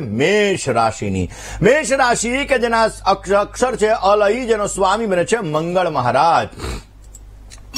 મેષ રાશિની મેષ રાશિ કે જેના અક્ષર છે અલઈ જેનો સ્વામી બને છે મંગળ મહારાજ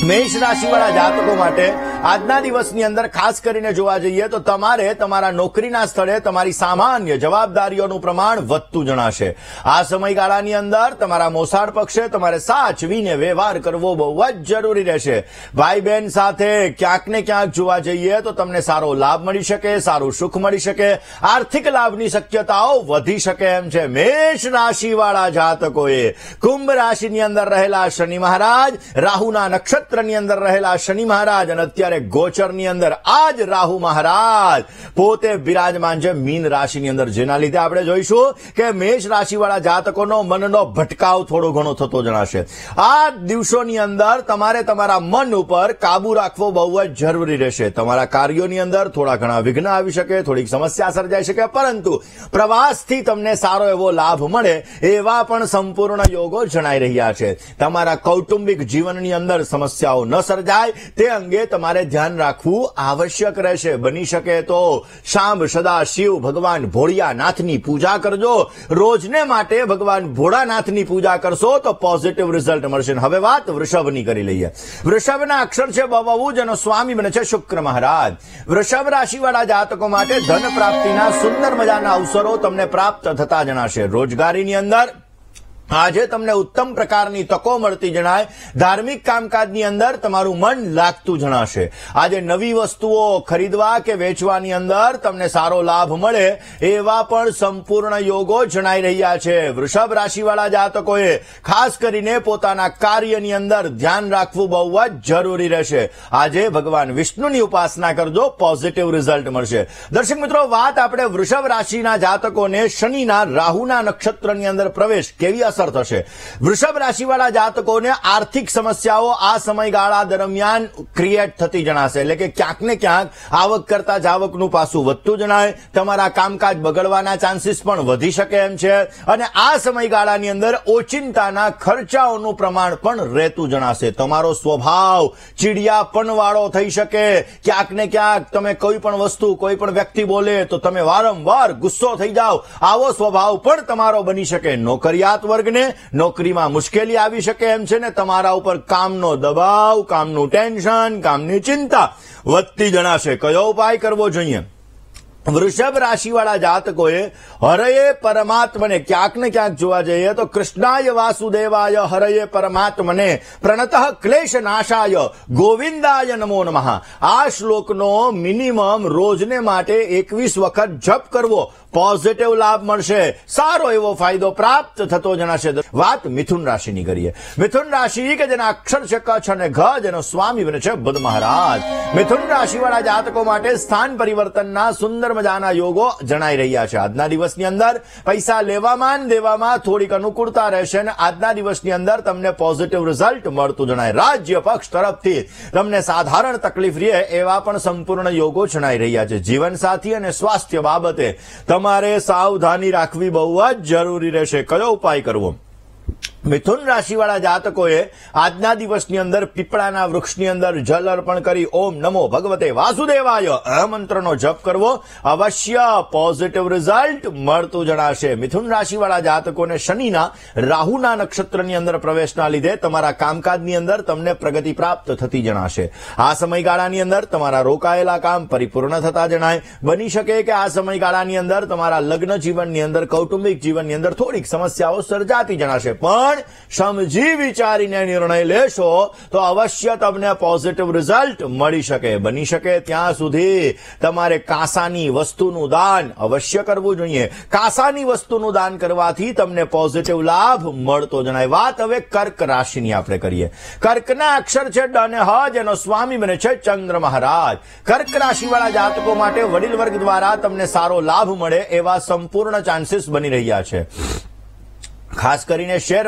મેષ રાશિવાળા જાતકો માટે આજના દિવસની અંદર ખાસ કરીને જોવા જઈએ તો તમારે તમારા નોકરીના સ્થળે તમારી સામાન્ય જવાબદારીઓનું પ્રમાણ વધતું જણાશે આ સમયગાળાની અંદર તમારા મોસાળ પક્ષે તમારે સાચવીને વ્યવહાર કરવો બહુ જ જરૂરી રહેશે ભાઈ બહેન સાથે ક્યાંક ને ક્યાંક જોવા જઈએ તો તમને સારો લાભ મળી શકે સારું સુખ મળી શકે આર્થિક લાભની શક્યતાઓ વધી શકે એમ છે મેષ રાશિવાળા જાતકોએ કુંભ રાશિની અંદર રહેલા શનિ મહારાજ રાહુના નક્ષત્ર નક્ષત્રની અંદર રહેલા શનિ મહારાજ અને અત્યારે ગોચરની અંદર આ જ રાહુ મહારાજ પોતે બિરાજમાન છે મીન રાશિની અંદર જેના લીધે આપણે જોઈશું કે મેષ રાશિવાળા જાતકોનો મનનો ભટકાવ થોડો ઘણો થતો જણાશે આ દિવસોની અંદર તમારે તમારા મન ઉપર કાબુ રાખવો બહુ જ જરૂરી રહેશે તમારા કાર્યોની અંદર થોડા ઘણા વિઘ્ન આવી શકે થોડીક સમસ્યા સર્જાઈ શકે પરંતુ પ્રવાસથી તમને સારો એવો લાભ મળે એવા પણ સંપૂર્ણ યોગો જણાઈ રહ્યા છે તમારા કૌટુંબિક જીવનની અંદર સમસ્યા સમસ્યાઓ ન સર્જાય તે અંગે તમારે ધ્યાન રાખવું આવશ્યક રહેશે બની શકે તો શાંભ સદાશિવ ભગવાન ભોળિયાનાથની પૂજા કરજો રોજને માટે ભગવાન ભોળાનાથની પૂજા કરશો તો પોઝિટિવ રિઝલ્ટ મળશે હવે વાત વૃષભની કરી લઈએ વૃષભના અક્ષર છે બબવું જેનો સ્વામી બને છે શુક્ર મહારાજ વૃષભ રાશિવાળા જાતકો માટે ધન પ્રાપ્તિના સુંદર મજાના અવસરો તમને પ્રાપ્ત થતા જણાશે રોજગારીની અંદર આજે તમને ઉત્તમ પ્રકારની તકો મળતી જણાય ધાર્મિક કામકાજની અંદર તમારું મન લાગતું જણાશે આજે નવી વસ્તુઓ ખરીદવા કે વેચવાની અંદર તમને સારો લાભ મળે એવા પણ સંપૂર્ણ યોગો જણાઈ રહ્યા છે વૃષભ રાશિવાળા જાતકોએ ખાસ કરીને પોતાના કાર્યની અંદર ધ્યાન રાખવું બહુ જ જરૂરી રહેશે આજે ભગવાન વિષ્ણુની ઉપાસના કરજો પોઝિટિવ રિઝલ્ટ મળશે દર્શક મિત્રો વાત આપણે વૃષભ રાશિના જાતકોને શનિના રાહુના નક્ષત્રની અંદર પ્રવેશ કેવી અસર અસર થશે વૃષભ રાશિવાળા જાતકોને આર્થિક સમસ્યાઓ આ સમયગાળા દરમિયાન ક્રિએટ થતી જણાશે એટલે કે ક્યાંક ને ક્યાંક આવક કરતા જાવકનું પાસું વધતું જણાય તમારા કામકાજ બગડવાના ચાન્સીસ પણ વધી શકે એમ છે અને આ સમયગાળાની અંદર ઓચિંતાના ખર્ચાઓનું પ્રમાણ પણ રહેતું જણાશે તમારો સ્વભાવ ચીડિયાપણવાળો થઈ શકે ક્યાંક ને ક્યાંક તમે કોઈ પણ વસ્તુ કોઈ પણ વ્યક્તિ બોલે તો તમે વારંવાર ગુસ્સો થઈ જાઓ આવો સ્વભાવ પણ તમારો બની શકે નોકરિયાત વર્ગ વર્ગને નોકરીમાં મુશ્કેલી આવી શકે એમ છે ને તમારા ઉપર કામનો દબાવ કામનું ટેન્શન કામની ચિંતા વધતી જણાશે કયો ઉપાય કરવો જોઈએ વૃષભ રાશિવાળા જાતકોએ હરયે પરમાત્મને ક્યાંક ને ક્યાંક જોવા જઈએ તો કૃષ્ણાય વાસુદેવાય હરયે પરમાત્મને પ્રણતઃ ક્લેશ નાશાય ગોવિંદાય નમો નમઃ આ શ્લોકનો મિનિમમ રોજને માટે એકવીસ વખત જપ કરવો પોઝિટિવ લાભ મળશે સારો એવો ફાયદો પ્રાપ્ત થતો જણાશે વાત મિથુન રાશિની કરીએ મિથુન રાશિ કે જેના અક્ષર છે કચ્છ અને ઘ જેનો સ્વામી બને છે બુદ્ધ મહારાજ મિથુન રાશિવાળા જાતકો માટે સ્થાન પરિવર્તનના સુંદર મજાના યોગો જણાઈ રહ્યા છે આજના દિવસની અંદર પૈસા લેવામાં દેવામાં થોડીક અનુકૂળતા રહેશે અને આજના દિવસની અંદર તમને પોઝિટિવ રિઝલ્ટ મળતું જણાય રાજ્ય પક્ષ તરફથી તમને સાધારણ તકલીફ રહે એવા પણ સંપૂર્ણ યોગો જણાઈ રહ્યા છે જીવનસાથી અને સ્વાસ્થ્ય બાબતે તમારે સાવધાની રાખવી બહુ જ જરૂરી રહેશે કયો ઉપાય કરવો મિથુન રાશિવાળા જાતકોએ આજના દિવસની અંદર પીપળાના વૃક્ષની અંદર જલ અર્પણ કરી ઓમ નમો ભગવતે વાસુદેવાય આ મંત્રનો જપ કરવો અવશ્ય પોઝિટિવ રિઝલ્ટ મળતું જણાશે મિથુન રાશિવાળા જાતકોને શનિના રાહુના નક્ષત્રની અંદર પ્રવેશના લીધે તમારા કામકાજની અંદર તમને પ્રગતિ પ્રાપ્ત થતી જણાશે આ સમયગાળાની અંદર તમારા રોકાયેલા કામ પરિપૂર્ણ થતા જણાય બની શકે કે આ સમયગાળાની અંદર તમારા લગ્ન જીવનની અંદર કૌટુંબિક જીવનની અંદર થોડીક સમસ્યાઓ સર્જાતી જણાશે પણ પણ સમજી વિચારીને નિર્ણય લેશો તો અવશ્ય તમને પોઝિટિવ રિઝલ્ટ મળી શકે બની શકે ત્યાં સુધી તમારે કાંસાની વસ્તુનું દાન અવશ્ય કરવું જોઈએ કાંસાની વસ્તુનું દાન કરવાથી તમને પોઝિટિવ લાભ મળતો જણાય વાત હવે કર્ક રાશિની આપણે કરીએ કર્કના અક્ષર છે ડ અને હ જેનો સ્વામી બને છે ચંદ્ર મહારાજ કર્ક રાશિવાળા જાતકો માટે વડીલ વર્ગ દ્વારા તમને સારો લાભ મળે એવા સંપૂર્ણ ચાન્સીસ બની રહ્યા છે ખાસ કરીને શેર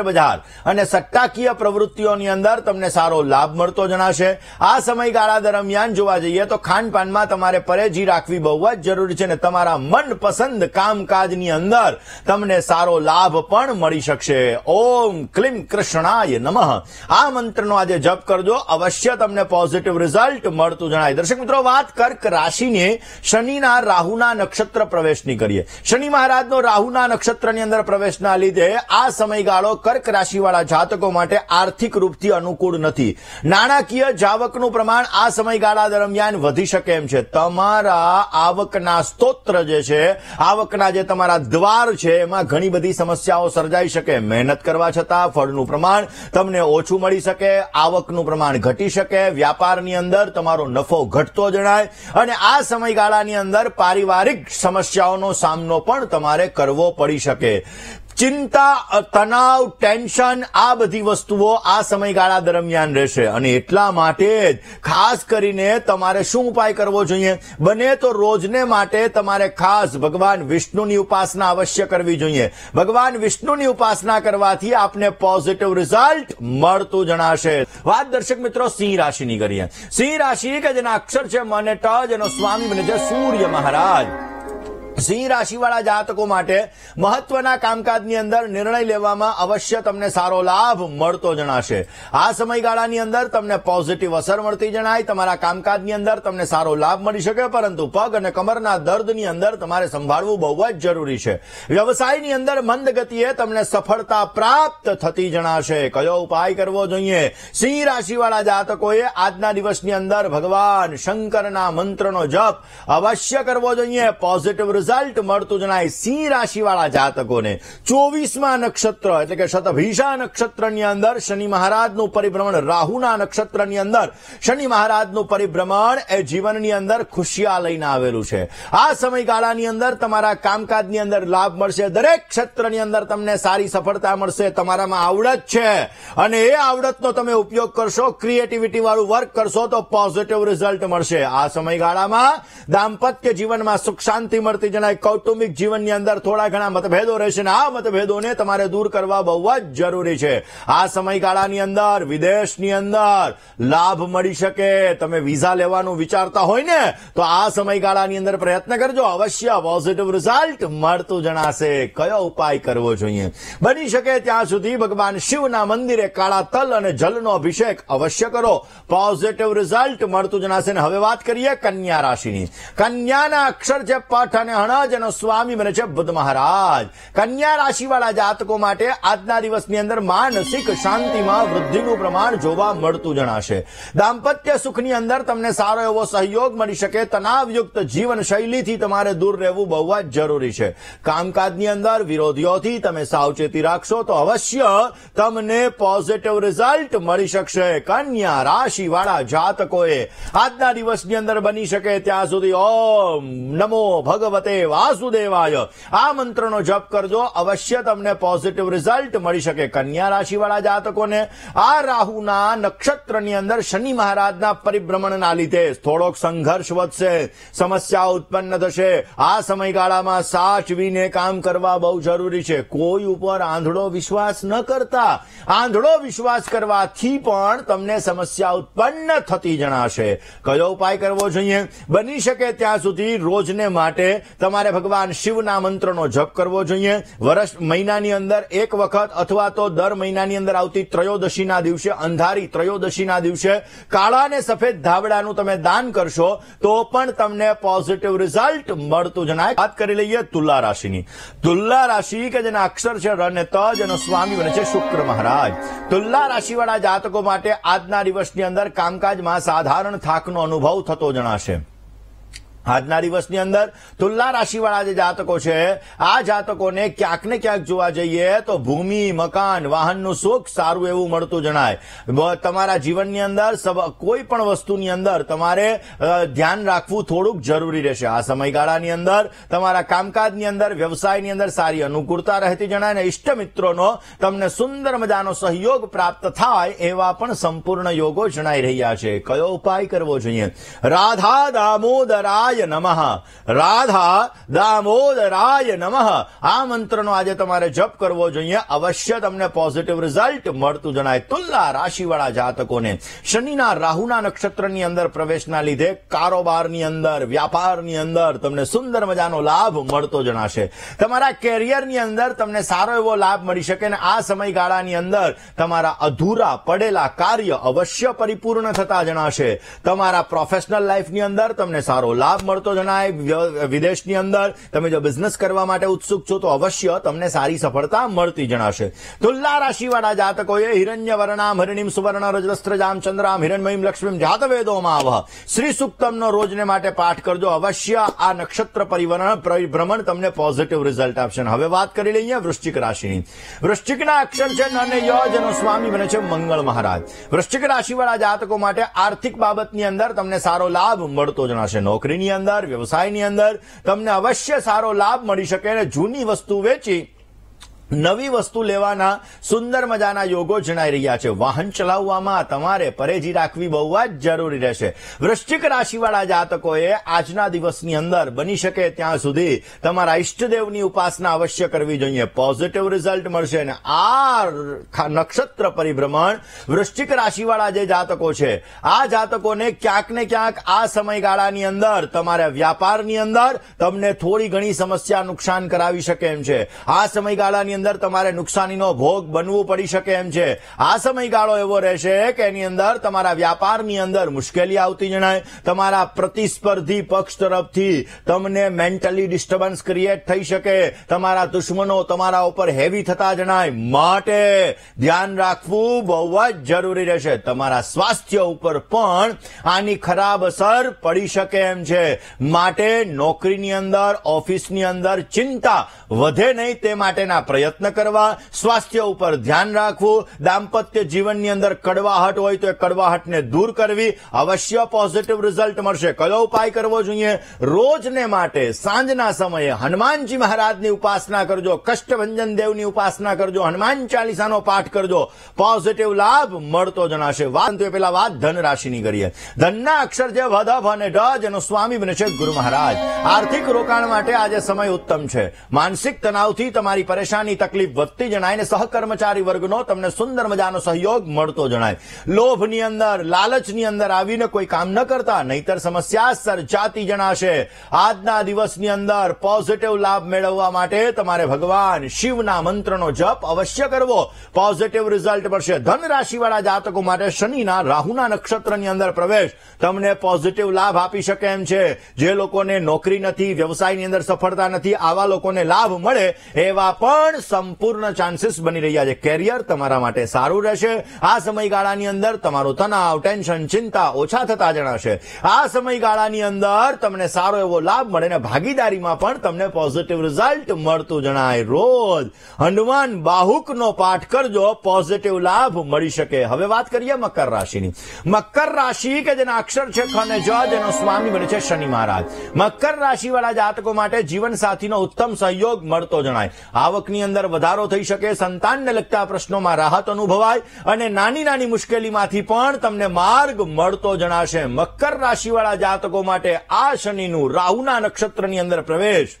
અને સત્તાકીય પ્રવૃત્તિઓની અંદર તમને સારો લાભ મળતો જણાશે આ સમયગાળા દરમિયાન જોવા જઈએ તો ખાનપાનમાં તમારે પરેજી રાખવી બહુ જ જરૂરી છે અને તમારા મનપસંદ કામકાજની અંદર તમને સારો લાભ પણ મળી શકશે ઓમ ક્લીમ કૃષ્ણાય નમઃ આ મંત્રનો આજે જપ કરજો અવશ્ય તમને પોઝિટિવ રિઝલ્ટ મળતું જણાય દર્શક મિત્રો વાત કર્ક રાશિને શનિના રાહુના નક્ષત્ર પ્રવેશની કરીએ શનિ મહારાજનો રાહુના નક્ષત્રની અંદર પ્રવેશના લીધે આ સમયગાળો કર્ક રાશિવાળા જાતકો માટે આર્થિક રૂપથી અનુકૂળ નથી નાણાકીય જાવકનું પ્રમાણ આ સમયગાળા દરમિયાન વધી શકે એમ છે તમારા આવકના સ્તોત્ર જે છે આવકના જે તમારા દ્વાર છે એમાં ઘણી બધી સમસ્યાઓ સર્જાઈ શકે મહેનત કરવા છતાં ફળનું પ્રમાણ તમને ઓછું મળી શકે આવકનું પ્રમાણ ઘટી શકે વ્યાપારની અંદર તમારો નફો ઘટતો જણાય અને આ સમયગાળાની અંદર પારિવારિક સમસ્યાઓનો સામનો પણ તમારે કરવો પડી શકે ચિંતા તણાવ ટેન્શન આ બધી વસ્તુઓ આ સમયગાળા દરમિયાન રહેશે અને એટલા માટે જ ખાસ કરીને તમારે શું ઉપાય કરવો જોઈએ બને તો રોજને માટે તમારે ખાસ ભગવાન વિષ્ણુની ઉપાસના અવશ્ય કરવી જોઈએ ભગવાન વિષ્ણુની ઉપાસના કરવાથી આપને પોઝિટિવ રિઝલ્ટ મળતું જણાશે વાત દર્શક મિત્રો સિંહ રાશિની કરીએ સિંહ રાશિ કે જેના અક્ષર છે મને ટજ એનો સ્વામી બને છે સૂર્ય મહારાજ સિંહ રાશિવાળા જાતકો માટે મહત્વના કામકાજની અંદર નિર્ણય લેવામાં અવશ્ય તમને સારો લાભ મળતો જણાશે આ સમયગાળાની અંદર તમને પોઝિટિવ અસર મળતી જણાય તમારા કામકાજની અંદર તમને સારો લાભ મળી શકે પરંતુ પગ અને કમરના દર્દની અંદર તમારે સંભાળવું બહુ જ જરૂરી છે વ્યવસાયની અંદર મંદ ગતિએ તમને સફળતા પ્રાપ્ત થતી જણાશે કયો ઉપાય કરવો જોઈએ સિંહ રાશિવાળા જાતકોએ આજના દિવસની અંદર ભગવાન શંકરના મંત્રનો જપ અવશ્ય કરવો જોઈએ પોઝિટિવ રિઝલ્ટ રિઝલ્ટ મળતું જણાય સિંહ રાશિવાળા જાતકોને ચોવીસમાં નક્ષત્ર એટલે કે શતભિષા નક્ષત્રની અંદર શનિ મહારાજનું પરિભ્રમણ રાહુના નક્ષત્રની અંદર શનિ મહારાજનું પરિભ્રમણ એ જીવનની અંદર ખુશિયા લઈને આવેલું છે આ સમયગાળાની અંદર તમારા કામકાજની અંદર લાભ મળશે દરેક ક્ષેત્રની અંદર તમને સારી સફળતા મળશે તમારામાં આવડત છે અને એ આવડતનો તમે ઉપયોગ કરશો ક્રિએટિવિટી વાળું વર્ક કરશો તો પોઝિટિવ રિઝલ્ટ મળશે આ સમયગાળામાં દાંપત્ય જીવનમાં સુખ શાંતિ મળતી જણાય કૌટુંબિક જીવનની અંદર થોડા ઘણા મતભેદો રહેશે અને આ મતભેદોને તમારે દૂર કરવા બહુ જ જરૂરી છે આ સમયગાળાની અંદર વિદેશની અંદર લાભ મળી શકે તમે વિઝા લેવાનું વિચારતા હોય ને તો આ સમયગાળાની અંદર પ્રયત્ન કરજો અવશ્ય પોઝિટિવ રિઝલ્ટ મળતું જણાશે કયો ઉપાય કરવો જોઈએ બની શકે ત્યાં સુધી ભગવાન શિવના મંદિરે કાળા તલ અને જલનો અભિષેક અવશ્ય કરો પોઝિટિવ રિઝલ્ટ મળતું જણાશે હવે વાત કરીએ કન્યા રાશિની કન્યાના અક્ષર છે પઠ અને અણજ સ્વામી બને છે બુદ્ધ મહારાજ કન્યા રાશિવાળા જાતકો માટે આજના દિવસની અંદર માનસિક શાંતિમાં વૃદ્ધિનું પ્રમાણ જોવા મળતું જણાશે દાંપત્ય સુખની અંદર તમને સારો એવો સહયોગ મળી શકે તણાવયુક્ત જીવન શૈલીથી તમારે દૂર રહેવું બહુ જ જરૂરી છે કામકાજની અંદર વિરોધીઓથી તમે સાવચેતી રાખશો તો અવશ્ય તમને પોઝિટિવ રિઝલ્ટ મળી શકશે કન્યા રાશિવાળા જાતકોએ આજના દિવસની અંદર બની શકે ત્યાં સુધી ઓમ નમો ભગવતે હરે વાસુદેવાય આ મંત્રનો જપ કરજો અવશ્ય તમને પોઝિટિવ રિઝલ્ટ મળી શકે કન્યા રાશિવાળા જાતકોને આ રાહુના નક્ષત્રની અંદર શનિ મહારાજના પરિભ્રમણના લીધે થોડોક સંઘર્ષ વધશે સમસ્યા ઉત્પન્ન થશે આ સમયગાળામાં સાચવીને કામ કરવા બહુ જરૂરી છે કોઈ ઉપર આંધળો વિશ્વાસ ન કરતા આંધળો વિશ્વાસ કરવાથી પણ તમને સમસ્યા ઉત્પન્ન થતી જણાશે કયો ઉપાય કરવો જોઈએ બની શકે ત્યાં સુધી રોજને માટે તમારે ભગવાન શિવના મંત્રનો જપ કરવો જોઈએ વર્ષ મહિનાની અંદર એક વખત અથવા તો દર મહિનાની અંદર આવતી ત્રયોદશીના દિવસે અંધારી ત્રયોદશીના દિવસે કાળા અને સફેદ ધાબળાનું તમે દાન કરશો તો પણ તમને પોઝિટિવ રિઝલ્ટ મળતું જણાય વાત કરી લઈએ તુલા રાશિની તુલા રાશિ કે જેના અક્ષર છે ર અને તજ અને સ્વામી બને છે શુક્ર મહારાજ તુલા રાશિવાળા જાતકો માટે આજના દિવસની અંદર કામકાજમાં સાધારણ થાકનો અનુભવ થતો જણાશે આજના દિવસની અંદર તુલા રાશિવાળા જે જાતકો છે આ જાતકોને ક્યાંક ને ક્યાંક જોવા જઈએ તો ભૂમિ મકાન વાહનનું સુખ સારું એવું મળતું જણાય તમારા જીવનની અંદર કોઈ પણ વસ્તુની અંદર તમારે ધ્યાન રાખવું થોડુંક જરૂરી રહેશે આ સમયગાળાની અંદર તમારા કામકાજની અંદર વ્યવસાયની અંદર સારી અનુકૂળતા રહેતી જણાય અને ઇષ્ટ મિત્રોનો તમને સુંદર મજાનો સહયોગ પ્રાપ્ત થાય એવા પણ સંપૂર્ણ યોગો જણાઈ રહ્યા છે કયો ઉપાય કરવો જોઈએ રાધા દામોદરા રાધાય નમઃ રાધા દામોદરાય નમઃ આ મંત્રનો આજે તમારે જપ કરવો જોઈએ અવશ્ય તમને પોઝિટિવ રિઝલ્ટ મળતું જણાય તુલા રાશિવાળા જાતકોને શનિના રાહુના નક્ષત્રની અંદર પ્રવેશના લીધે કારોબારની અંદર વ્યાપારની અંદર તમને સુંદર મજાનો લાભ મળતો જણાશે તમારા કેરિયરની અંદર તમને સારો એવો લાભ મળી શકે અને આ સમયગાળાની અંદર તમારા અધૂરા પડેલા કાર્ય અવશ્ય પરિપૂર્ણ થતા જણાશે તમારા પ્રોફેશનલ લાઈફની અંદર તમને સારો લાભ મળતો જણાય વિદેશની અંદર તમે જો બિઝનેસ કરવા માટે ઉત્સુક છો તો અવશ્ય તમને સારી સફળતા મળતી જણાશે તુલ્લા રાશિવાળા જાતકોએ હિરણ્ય વર્ણામ હરિણીમ સુવર્ણ રજવસ્ત્ર જામ ચંદ્રામ હિરણમયીમ લક્ષ્મીમ જાતવેદોમાં આવ શ્રી સુક્તમનો રોજને માટે પાઠ કરજો અવશ્ય આ નક્ષત્ર પરિવર્ણ ભ્રમણ તમને પોઝિટિવ રિઝલ્ટ આપશે હવે વાત કરી લઈએ વૃશ્ચિક રાશિની વૃશ્ચિકના અક્ષર છે અને ય જેનો સ્વામી બને છે મંગળ મહારાજ વૃશ્ચિક રાશિવાળા જાતકો માટે આર્થિક બાબતની અંદર તમને સારો લાભ મળતો જણાશે નોકરીની અંદર વ્યવસાયની અંદર તમને અવશ્ય સારો લાભ મળી શકે અને જૂની વસ્તુ વેચી નવી વસ્તુ લેવાના સુંદર મજાના યોગો જણાઈ રહ્યા છે વાહન ચલાવવામાં તમારે પરેજી રાખવી બહુ જ જરૂરી રહેશે વૃશ્ચિક રાશિવાળા જાતકોએ આજના દિવસની અંદર બની શકે ત્યાં સુધી તમારા ઈષ્ટદેવની ઉપાસના અવશ્ય કરવી જોઈએ પોઝિટિવ રિઝલ્ટ મળશે અને આ નક્ષત્ર પરિભ્રમણ વૃશ્ચિક રાશિવાળા જે જાતકો છે આ જાતકોને ક્યાંક ને ક્યાંક આ સમયગાળાની અંદર તમારા વ્યાપારની અંદર તમને થોડી ઘણી સમસ્યા નુકસાન કરાવી શકે એમ છે આ સમયગાળાની અંદર અંદર તમારે નુકસાનીનો ભોગ બનવું પડી શકે એમ છે આ સમયગાળો એવો રહેશે કે એની અંદર તમારા વ્યાપારની અંદર મુશ્કેલી આવતી જણાય તમારા પ્રતિસ્પર્ધી પક્ષ તરફથી તમને મેન્ટલી ડિસ્ટર્બન્સ ક્રિએટ થઈ શકે તમારા દુશ્મનો તમારા ઉપર હેવી થતા જણાય માટે ધ્યાન રાખવું બહુ જ જરૂરી રહેશે તમારા સ્વાસ્થ્ય ઉપર પણ આની ખરાબ અસર પડી શકે એમ છે માટે નોકરીની અંદર ઓફિસની અંદર ચિંતા વધે નહીં તે માટેના પ્રયત્નો પ્રયત્ન કરવા સ્વાસ્થ્ય ઉપર ધ્યાન રાખવું દાંપત્ય જીવનની અંદર કડવાહટ હોય તો એ કડવાહટને દૂર કરવી અવશ્ય પોઝિટિવ રિઝલ્ટ મળશે કયો ઉપાય કરવો જોઈએ રોજને માટે સાંજના સમયે હનુમાનજી મહારાજની ઉપાસના કરજો કષ્ટભંજન દેવની ઉપાસના કરજો હનુમાન ચાલીસાનો પાઠ કરજો પોઝિટિવ લાભ મળતો જણાશે વાત તો પેલા વાત ધન રાશિની કરીએ ધનના અક્ષર જે વધભ અને ઢ જેનો સ્વામી બને છે ગુરુ મહારાજ આર્થિક રોકાણ માટે આજે સમય ઉત્તમ છે માનસિક તણાવથી તમારી પરેશાની લોકોની તકલીફ વધતી જણાય અને સહકર્મચારી વર્ગનો તમને સુંદર મજાનો સહયોગ મળતો જણાય લોભની અંદર લાલચની અંદર આવીને કોઈ કામ ન કરતા નહીતર સમસ્યા સર્જાતી જણાશે આજના દિવસની અંદર પોઝિટિવ લાભ મેળવવા માટે તમારે ભગવાન શિવના મંત્રનો જપ અવશ્ય કરવો પોઝિટિવ રિઝલ્ટ મળશે ધન જાતકો માટે શનિના રાહુના નક્ષત્રની અંદર પ્રવેશ તમને પોઝિટિવ લાભ આપી શકે એમ છે જે લોકોને નોકરી નથી વ્યવસાયની અંદર સફળતા નથી આવા લોકોને લાભ મળે એવા પણ باہ کرجو پاس میری ہاں کریے مکر رشی بنے سے مکر رشی والا جاتک ساتھی سہی ملتے جنائے آکنی અંદર વધારો થઈ શકે સંતાનને લગતા પ્રશ્નોમાં રાહત અનુભવાય અને નાની નાની મુશ્કેલીમાંથી પણ તમને માર્ગ મળતો જણાશે મકર રાશિવાળા જાતકો માટે આ શનિનું રાહુના નક્ષત્રની અંદર પ્રવેશ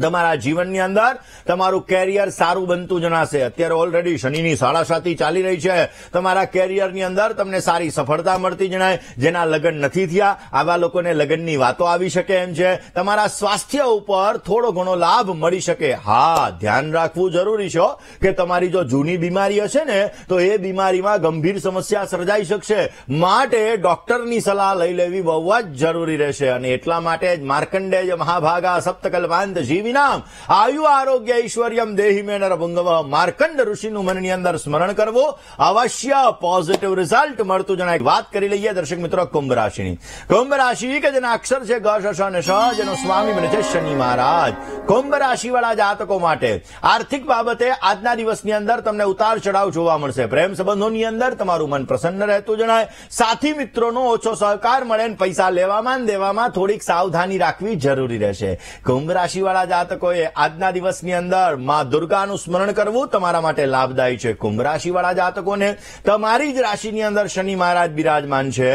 તમારા જીવનની અંદર તમારું કેરિયર સારું બનતું જણાશે અત્યારે ઓલરેડી શનિની સાડા સાતી ચાલી રહી છે તમારા કેરિયરની અંદર તમને સારી સફળતા મળતી જણાય જેના લગ્ન નથી થયા આવા લોકોને લગ્નની વાતો આવી શકે એમ છે તમારા સ્વાસ્થ્ય ઉપર થોડો ઘણો લાભ મળી શકે હા ધ્યાન રાખવું જરૂરી છે કે તમારી જો જૂની બીમારી હશે ને તો એ બીમારીમાં ગંભીર સમસ્યા સર્જાઈ શકશે માટે ડોક્ટરની સલાહ લઈ લેવી બહુ જ જરૂરી રહેશે અને એટલા માટે જ માર્કંડેય મહાભાગા સપ્તકલ્પાંત જીવ જીવિનામ આયુ આરોગ્ય ઐશ્વર્યમ દેહી મે નરભુંગવ માર્કંડ ઋષિનું મનની અંદર સ્મરણ કરવું અવશ્ય પોઝિટિવ રિઝલ્ટ મળતું જણાય વાત કરી લઈએ દર્શક મિત્રો કુંભ રાશિની કુંભ રાશિ કે જેના અક્ષર છે ગ શ અને શ જેનો સ્વામી બને છે શનિ મહારાજ કુંભ રાશિવાળા જાતકો માટે આર્થિક બાબતે આજના દિવસની અંદર તમને ઉતાર ચઢાવ જોવા મળશે પ્રેમ સંબંધોની અંદર તમારું મન પ્રસન્ન રહેતું જણાય સાથી મિત્રોનો ઓછો સહકાર મળે ને પૈસા લેવામાં દેવામાં થોડીક સાવધાની રાખવી જરૂરી રહેશે કુંભ રાશિવાળા જાતકોએ આજના દિવસની અંદર માં દુર્ગાનું સ્મરણ કરવું તમારા માટે લાભદાયી છે કુંભ રાશિવાળા જાતકોને તમારી જ રાશિની અંદર શનિ મહારાજ બિરાજમાન છે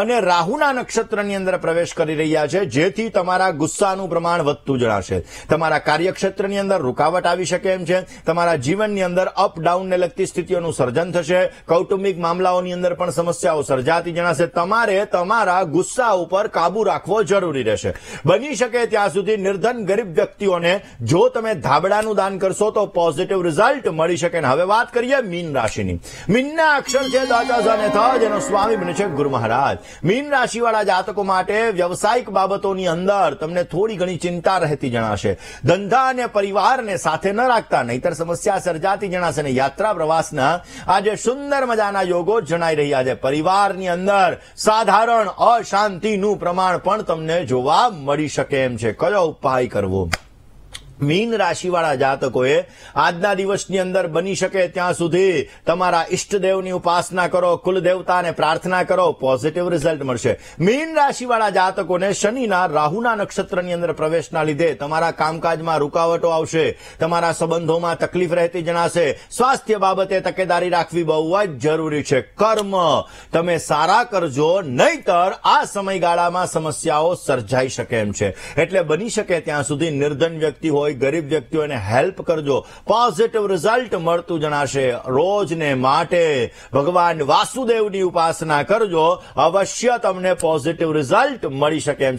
અને રાહુના નક્ષત્રની અંદર પ્રવેશ કરી રહ્યા છે જેથી તમારા ગુસ્સાનું પ્રમાણ વધતું જણાશે તમારા કાર્યક્ષેત્રની અંદર રૂકાવટ આવી શકે એમ છે તમારા જીવનની અંદર અપ ડાઉનને લગતી સ્થિતિઓનું સર્જન થશે કૌટુંબિક મામલાઓની અંદર પણ સમસ્યાઓ સર્જાતી જણાશે તમારે તમારા ગુસ્સા ઉપર કાબુ રાખવો જરૂરી રહેશે બની શકે ત્યાં સુધી નિર્ધન ગરીબ વ્યક્તિ વ્યક્તિઓને જો તમે ધાબળાનું દાન કરશો તો પોઝિટિવ રિઝલ્ટ મળી શકે હવે વાત કરીએ મીન રાશિની મીનના અક્ષર છે જેનો સ્વામી બને છે ગુરુ મહારાજ મીન રાશિવાળા જાતકો માટે વ્યવસાયિક બાબતોની અંદર તમને થોડી ઘણી ચિંતા રહેતી જણાશે ધંધા અને પરિવારને સાથે ન રાખતા નહીતર સમસ્યા સર્જાતી જણાશે ને યાત્રા પ્રવાસના આજે સુંદર મજાના યોગો જણાઈ રહ્યા છે પરિવારની અંદર સાધારણ અશાંતિનું પ્રમાણ પણ તમને જોવા મળી શકે એમ છે કયો ઉપાય કરવો મીન રાશિવાળા જાતકોએ આજના દિવસની અંદર બની શકે ત્યાં સુધી તમારા ઇષ્ટદેવની ઉપાસના કરો કુલદેવતાને પ્રાર્થના કરો પોઝિટિવ રિઝલ્ટ મળશે મીન રાશિવાળા જાતકોને શનિના રાહુના નક્ષત્રની અંદર પ્રવેશના લીધે તમારા કામકાજમાં રૂકાવટો આવશે તમારા સંબંધોમાં તકલીફ રહેતી જણાશે સ્વાસ્થ્ય બાબતે તકેદારી રાખવી બહુ જ જરૂરી છે કર્મ તમે સારા કરજો નહીતર આ સમયગાળામાં સમસ્યાઓ સર્જાઈ શકે એમ છે એટલે બની શકે ત્યાં સુધી નિર્ધન વ્યક્તિ હોય હોય ગરીબ વ્યક્તિઓને હેલ્પ કરજો પોઝિટિવ રિઝલ્ટ મળતું જણાશે રોજને માટે ભગવાન વાસુદેવની ઉપાસના કરજો અવશ્ય તમને પોઝિટિવ રિઝલ્ટ મળી શકે એમ